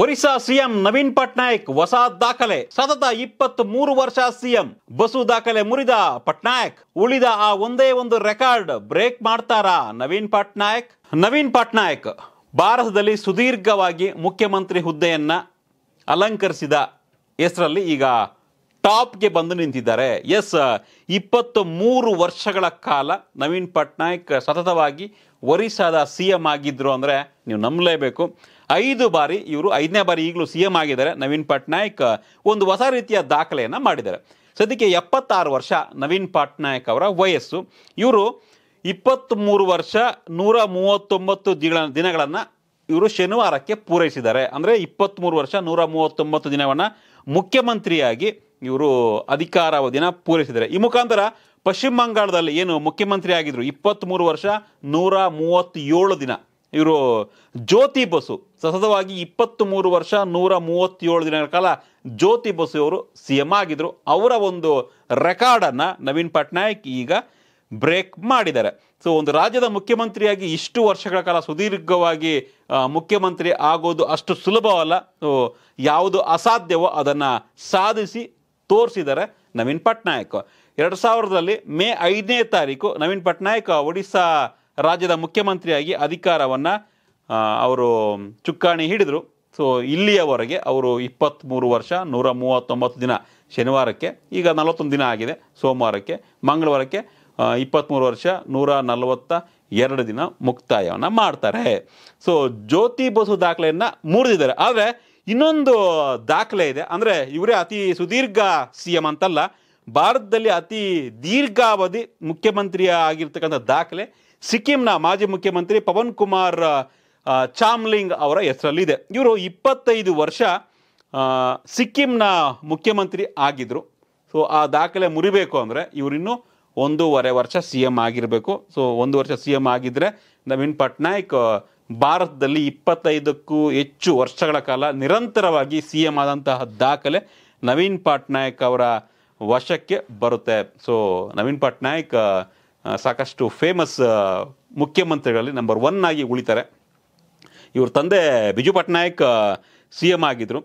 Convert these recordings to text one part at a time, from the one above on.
Orissa CM Naveen Patnaik ಹೊಸ ದಾಖಲೆ ಸತತ ಇಪ್ಪತ್ತ್ ಮೂರು ವರ್ಷ ಸಿಎಂ ಬಸು ದಾಖಲೆ ಮುರಿದ ಪಟ್ನಾಯಕ್ ಉಳಿದ ಆ ಒಂದೇ ಒಂದು ರೆಕಾರ್ಡ್ ಬ್ರೇಕ್ ಮಾಡ್ತಾರಾ ನವೀನ್ ಪಟ್ನಾಯಕ್ ನವೀನ್ ಪಟ್ನಾಯಕ್ ಭಾರತದಲ್ಲಿ ಸುದೀರ್ಘವಾಗಿ ಮುಖ್ಯಮಂತ್ರಿ ಹುದ್ದೆಯನ್ನ ಅಲಂಕರಿಸಿದ ಹೆಸರಲ್ಲಿ ಈಗ ಟಾಪ್ಗೆ ಬಂದು ನಿಂತಿದ್ದಾರೆ ಎಸ್ ಇಪ್ಪತ್ತು ಮೂರು ವರ್ಷಗಳ ಕಾಲ ನವೀನ್ ಪಟ್ನಾಯಕ್ ಸತತವಾಗಿ ಒರಿಸ್ಸಾದ ಸಿ ಎಮ್ ಆಗಿದ್ದರು ಅಂದರೆ ನೀವು ನಂಬಲೇಬೇಕು ಐದು ಬಾರಿ ಇವರು ಐದನೇ ಬಾರಿ ಈಗಲೂ ಸಿ ಎಮ್ ಆಗಿದ್ದಾರೆ ನವೀನ್ ಪಟ್ನಾಯಕ್ ಒಂದು ಹೊಸ ರೀತಿಯ ದಾಖಲೆಯನ್ನು ಮಾಡಿದ್ದಾರೆ ಸದ್ಯಕ್ಕೆ ಎಪ್ಪತ್ತಾರು ವರ್ಷ ನವೀನ್ ಪಟ್ನಾಯಕ್ ಅವರ ವಯಸ್ಸು ಇವರು ಇಪ್ಪತ್ತ್ಮೂರು ವರ್ಷ ನೂರ ಮೂವತ್ತೊಂಬತ್ತು ದಿನ ದಿನಗಳನ್ನು ಇವರು ಶನಿವಾರಕ್ಕೆ ಪೂರೈಸಿದ್ದಾರೆ ಅಂದರೆ ಇಪ್ಪತ್ತ್ಮೂರು ವರ್ಷ ನೂರ ಮೂವತ್ತೊಂಬತ್ತು ದಿನವನ್ನು ಮುಖ್ಯಮಂತ್ರಿಯಾಗಿ ಇವರು ಅಧಿಕಾರಾವಧಿನ ಪೂರೈಸಿದ್ದಾರೆ ಈ ಮುಖಾಂತರ ಪಶ್ಚಿಮ ಬಂಗಾಳದಲ್ಲಿ ಏನು ಮುಖ್ಯಮಂತ್ರಿ ಆಗಿದ್ರು ಮೂರು ವರ್ಷ ನೂರ ಮೂವತ್ತೇಳು ದಿನ ಇವರು ಜ್ಯೋತಿ ಬಸು ಸತತವಾಗಿ ಇಪ್ಪತ್ತ್ ಮೂರು ವರ್ಷ ನೂರ ಮೂವತ್ತೇಳು ದಿನಗಳ ಕಾಲ ಜ್ಯೋತಿ ಬಸು ಅವರು ಸಿ ಎಂ ಆಗಿದ್ರು ಅವರ ಒಂದು ರೆಕಾರ್ಡನ್ನು ನವೀನ್ ಪಟ್ನಾಯಕ್ ಈಗ ಬ್ರೇಕ್ ಮಾಡಿದ್ದಾರೆ ಸೊ ಒಂದು ರಾಜ್ಯದ ಮುಖ್ಯಮಂತ್ರಿಯಾಗಿ ಇಷ್ಟು ವರ್ಷಗಳ ಕಾಲ ಸುದೀರ್ಘವಾಗಿ ಮುಖ್ಯಮಂತ್ರಿ ಆಗೋದು ಅಷ್ಟು ಸುಲಭವಲ್ಲ ಯಾವುದು ಅಸಾಧ್ಯವೋ ಅದನ್ನು ಸಾಧಿಸಿ ತೋರಿಸಿದ್ದಾರೆ ನವೀನ್ ಪಟ್ನಾಯಕ್ ಎರಡು ಸಾವಿರದಲ್ಲಿ ಮೇ ಐದನೇ ತಾರೀಕು ನವೀನ್ ಪಟ್ನಾಯಕ್ ಒಡಿಶಾ ರಾಜ್ಯದ ಮುಖ್ಯಮಂತ್ರಿಯಾಗಿ ಅಧಿಕಾರವನ್ನು ಅವರು ಚುಕ್ಕಾಣಿ ಹಿಡಿದರು ಸೊ ಇಲ್ಲಿಯವರೆಗೆ ಅವರು ಇಪ್ಪತ್ತ್ಮೂರು ವರ್ಷ ನೂರ ಮೂವತ್ತೊಂಬತ್ತು ದಿನ ಶನಿವಾರಕ್ಕೆ ಈಗ ನಲವತ್ತೊಂದು ದಿನ ಆಗಿದೆ ಸೋಮವಾರಕ್ಕೆ ಮಂಗಳವಾರಕ್ಕೆ ಇಪ್ಪತ್ತ್ಮೂರು ವರ್ಷ ನೂರ ನಲವತ್ತ ಎರಡು ದಿನ ಮುಕ್ತಾಯವನ್ನು ಮಾಡ್ತಾರೆ ಸೊ ಜ್ಯೋತಿ ಬಸು ದಾಖಲೆಯನ್ನು ಮುರಿದಿದ್ದಾರೆ ಆದರೆ ಇನ್ನೊಂದು ದಾಖಲೆ ಇದೆ ಅಂದರೆ ಇವರೇ ಅತಿ ಸುದೀರ್ಘ ಸಿ ಎಂ ಅಂತಲ್ಲ ಭಾರತದಲ್ಲಿ ಅತಿ ದೀರ್ಘಾವಧಿ ಮುಖ್ಯಮಂತ್ರಿ ಆಗಿರ್ತಕ್ಕಂಥ ದಾಖಲೆ ಸಿಕ್ಕಿಂನ ಮಾಜಿ ಮುಖ್ಯಮಂತ್ರಿ ಪವನ್ ಕುಮಾರ್ ಚಾಮ್ಲಿಂಗ್ ಅವರ ಹೆಸರಲ್ಲಿದೆ ಇವರು ಇಪ್ಪತ್ತೈದು ವರ್ಷ ಸಿಕ್ಕಿಂನ ಮುಖ್ಯಮಂತ್ರಿ ಆಗಿದ್ದರು ಸೊ ಆ ದಾಖಲೆ ಮುರಿಬೇಕು ಅಂದರೆ ಇವರಿನ್ನೂ ಒಂದೂವರೆ ವರ್ಷ ಸಿ ಎಂ ಆಗಿರಬೇಕು ಸೊ ಒಂದು ವರ್ಷ ಸಿ ಎಂ ಆಗಿದ್ದರೆ ನವೀನ್ ಪಟ್ನಾಯಕ್ ಭಾರತದಲ್ಲಿ ಇಪ್ಪತ್ತೈದಕ್ಕೂ ಹೆಚ್ಚು ವರ್ಷಗಳ ಕಾಲ ನಿರಂತರವಾಗಿ ಸಿ ಎಂ ಆದಂತಹ ದಾಖಲೆ ನವೀನ್ ಪಟ್ನಾಯಕ್ ಅವರ ವಶಕ್ಕೆ ಬರುತ್ತೆ ಸೊ ನವೀನ್ ಪಟ್ನಾಯಕ್ ಸಾಕಷ್ಟು ಫೇಮಸ್ ಮುಖ್ಯಮಂತ್ರಿಗಳಲ್ಲಿ ನಂಬರ್ ಒನ್ ಆಗಿ ಉಳಿತಾರೆ ಇವ್ರ ತಂದೆ ಬಿಜು ಪಟ್ನಾಯಕ್ ಸಿ ಎಮ್ ಆಗಿದ್ದರು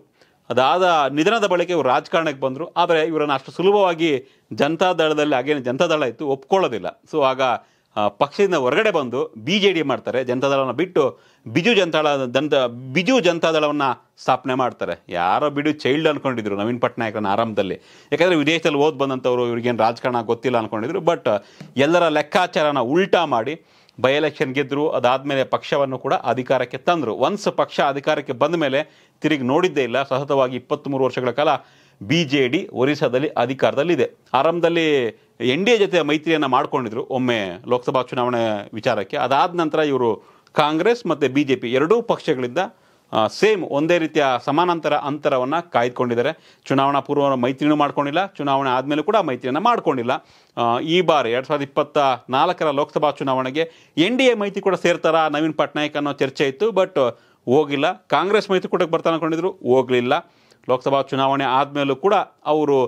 ಅದಾದ ನಿಧನದ ಬಳಿಕ ಇವರು ರಾಜಕಾರಣಕ್ಕೆ ಬಂದರು ಆದರೆ ಇವರನ್ನು ಅಷ್ಟು ಸುಲಭವಾಗಿ ಜನತಾದಳದಲ್ಲಿ ಹಾಗೇನು ಜನತಾದಳ ಇತ್ತು ಒಪ್ಕೊಳ್ಳೋದಿಲ್ಲ ಸೊ ಆಗ ಪಕ್ಷದಿಂದ ಹೊರಗಡೆ ಬಂದು ಬಿ ಜೆ ಡಿ ಮಾಡ್ತಾರೆ ಜನತಾದಳವನ್ನು ಬಿಟ್ಟು ಬಿಜು ಜನತಾಳ ದಂತ ಬಿಜು ಜನತಾದಳವನ್ನು ಸ್ಥಾಪನೆ ಮಾಡ್ತಾರೆ ಯಾರೋ ಬಿಡು ಚೈಲ್ಡ್ ಅಂದ್ಕೊಂಡಿದ್ರು ನವೀನ್ ಪಟ್ನಾಯಕನ ಆರಂಭದಲ್ಲಿ ಯಾಕಂದರೆ ವಿದೇಶದಲ್ಲಿ ಓದ್ ಬಂದಂಥವ್ರು ಇವ್ರಿಗೇನು ರಾಜಕಾರಣ ಗೊತ್ತಿಲ್ಲ ಅಂದ್ಕೊಂಡಿದ್ರು ಬಟ್ ಎಲ್ಲರ ಲೆಕ್ಕಾಚಾರನ ಉಲ್ಟಾ ಮಾಡಿ ಬೈ ಎಲೆಕ್ಷನ್ ಗೆದ್ದರು ಅದಾದಮೇಲೆ ಪಕ್ಷವನ್ನು ಕೂಡ ಅಧಿಕಾರಕ್ಕೆ ತಂದರು ಒನ್ಸ್ ಪಕ್ಷ ಅಧಿಕಾರಕ್ಕೆ ಬಂದ ಮೇಲೆ ತಿರುಗಿ ನೋಡಿದ್ದೇ ಇಲ್ಲ ಸತತವಾಗಿ ಇಪ್ಪತ್ತ್ಮೂರು ವರ್ಷಗಳ ಕಾಲ ಬಿ ಜೆ ಡಿ ಒರಿಸ್ಸಾದಲ್ಲಿ ಅಧಿಕಾರದಲ್ಲಿದೆ ಆರಂಭದಲ್ಲಿ ಎನ್ ಡಿ ಎ ಜೊತೆ ಮೈತ್ರಿಯನ್ನು ಮಾಡ್ಕೊಂಡಿದ್ರು ಒಮ್ಮೆ ಲೋಕಸಭಾ ಚುನಾವಣೆ ವಿಚಾರಕ್ಕೆ ಅದಾದ ನಂತರ ಇವರು ಕಾಂಗ್ರೆಸ್ ಮತ್ತು ಬಿ ಜೆ ಪಿ ಎರಡೂ ಪಕ್ಷಗಳಿಂದ ಸೇಮ್ ಒಂದೇ ರೀತಿಯ ಸಮಾನಾಂತರ ಅಂತರವನ್ನು ಕಾಯ್ದುಕೊಂಡಿದ್ದಾರೆ ಚುನಾವಣಾ ಪೂರ್ವ ಮೈತ್ರಿನೂ ಮಾಡ್ಕೊಂಡಿಲ್ಲ ಚುನಾವಣೆ ಆದಮೇಲೂ ಕೂಡ ಮೈತ್ರಿಯನ್ನು ಮಾಡ್ಕೊಂಡಿಲ್ಲ ಈ ಬಾರಿ ಎರಡು ಸಾವಿರದ ಇಪ್ಪತ್ತ ನಾಲ್ಕರ ಲೋಕಸಭಾ ಚುನಾವಣೆಗೆ ಎನ್ ಡಿ ಎ ಮೈತ್ರಿ ಕೂಡ ಸೇರ್ತಾರ ನವೀನ್ ಪಟ್ನಾಯಕ್ ಅನ್ನೋ ಚರ್ಚೆ ಇತ್ತು ಬಟ್ ಹೋಗಿಲ್ಲ ಕಾಂಗ್ರೆಸ್ ಮೈತ್ರಿಕೂಟಕ್ಕೆ ಬರ್ತಾನೆ ಅನ್ಕೊಂಡಿದ್ರು ಹೋಗಲಿಲ್ಲ ಲೋಕಸಭಾ ಚುನಾವಣೆ ಆದಮೇಲೂ ಕೂಡ ಅವರು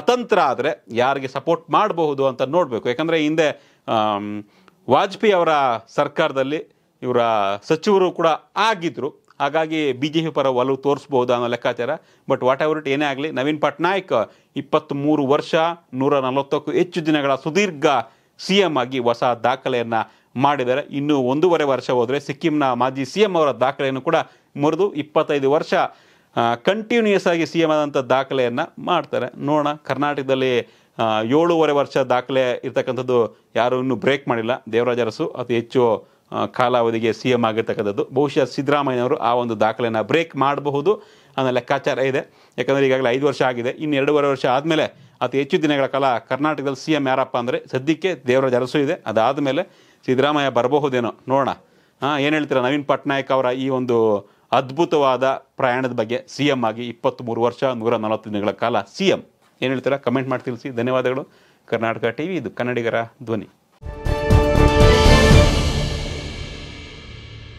ಅತಂತ್ರ ಆದರೆ ಯಾರಿಗೆ ಸಪೋರ್ಟ್ ಮಾಡಬಹುದು ಅಂತ ನೋಡಬೇಕು ಯಾಕಂದರೆ ಹಿಂದೆ ವಾಜಪೇಯಿ ಅವರ ಸರ್ಕಾರದಲ್ಲಿ ಇವರ ಸಚಿವರು ಕೂಡ ಆಗಿದ್ದರು ಹಾಗಾಗಿ ಬಿ ಜೆ ಪಿ ಪರ ಒಲವು ತೋರಿಸ್ಬೋದು ಅನ್ನೋ ಲೆಕ್ಕಾಚಾರ ಬಟ್ ವಾಟ್ ಎವರ್ ಇಟ್ ಏನೇ ಆಗಲಿ ನವೀನ್ ಪಟ್ನಾಯಕ್ ಇಪ್ಪತ್ತ್ಮೂರು ವರ್ಷ ನೂರ ನಲವತ್ತಕ್ಕೂ ಹೆಚ್ಚು ದಿನಗಳ ಸುದೀರ್ಘ ಸಿ ಎಂ ಆಗಿ ಹೊಸ ದಾಖಲೆಯನ್ನು ಮಾಡಿದ್ದಾರೆ ಇನ್ನೂ ಒಂದೂವರೆ ವರ್ಷ ಹೋದರೆ ಸಿಕ್ಕಿಂನ ಮಾಜಿ ಸಿ ಎಂ ಅವರ ದಾಖಲೆಯನ್ನು ಕೂಡ ಮುರಿದು ಇಪ್ಪತ್ತೈದು ವರ್ಷ ಕಂಟಿನ್ಯೂಯಸ್ ಆಗಿ ಸಿ ಎಮ್ ಆದಂಥ ದಾಖಲೆಯನ್ನು ಮಾಡ್ತಾರೆ ನೋಡೋಣ ಕರ್ನಾಟಕದಲ್ಲಿ ಏಳೂವರೆ ವರ್ಷ ದಾಖಲೆ ಇರ್ತಕ್ಕಂಥದ್ದು ಯಾರೂ ಇನ್ನೂ ಬ್ರೇಕ್ ಮಾಡಿಲ್ಲ ದೇವರಾಜ ಅರಸು ಅತಿ ಹೆಚ್ಚು ಕಾಲಾವಧಿಗೆ ಸಿ ಎಂ ಆಗಿರ್ತಕ್ಕಂಥದ್ದು ಬಹುಶಃ ಸಿದ್ದರಾಮಯ್ಯನವರು ಆ ಒಂದು ದಾಖಲೆಯನ್ನು ಬ್ರೇಕ್ ಮಾಡಬಹುದು ಅನ್ನೋ ಲೆಕ್ಕಾಚಾರ ಇದೆ ಯಾಕಂದರೆ ಈಗಾಗಲೇ ಐದು ವರ್ಷ ಆಗಿದೆ ಇನ್ನು ಎರಡೂವರೆ ವರ್ಷ ಆದಮೇಲೆ ಅತಿ ಹೆಚ್ಚು ದಿನಗಳ ಕಾಲ ಕರ್ನಾಟಕದಲ್ಲಿ ಸಿ ಎಮ್ ಯಾರಪ್ಪ ಅಂದರೆ ಸದ್ಯಕ್ಕೆ ದೇವರಾಜ ಅರಸು ಇದೆ ಅದಾದಮೇಲೆ ಸಿದ್ದರಾಮಯ್ಯ ಬರಬಹುದೇನೋ ನೋಡೋಣ ಹಾಂ ಏನು ಹೇಳ್ತೀರಾ ನವೀನ್ ಪಟ್ನಾಯಕ್ ಅವರ ಈ ಒಂದು ಅದ್ಭುತವಾದ ಪ್ರಯಾಣದ ಬಗ್ಗೆ ಸಿ ಎಮ್ ಆಗಿ ಇಪ್ಪತ್ತ್ಮೂರು ವರ್ಷ ನೂರ ನಲವತ್ತು ದಿನಗಳ ಕಾಲ ಸಿ ಎಂ ಏನು ಹೇಳ್ತೀರಾ ಕಮೆಂಟ್ ಮಾಡಿ ತಿಳಿಸಿ ಧನ್ಯವಾದಗಳು ಕರ್ನಾಟಕ ಟಿ ವಿ ಇದು ಕನ್ನಡಿಗರ ಧ್ವನಿ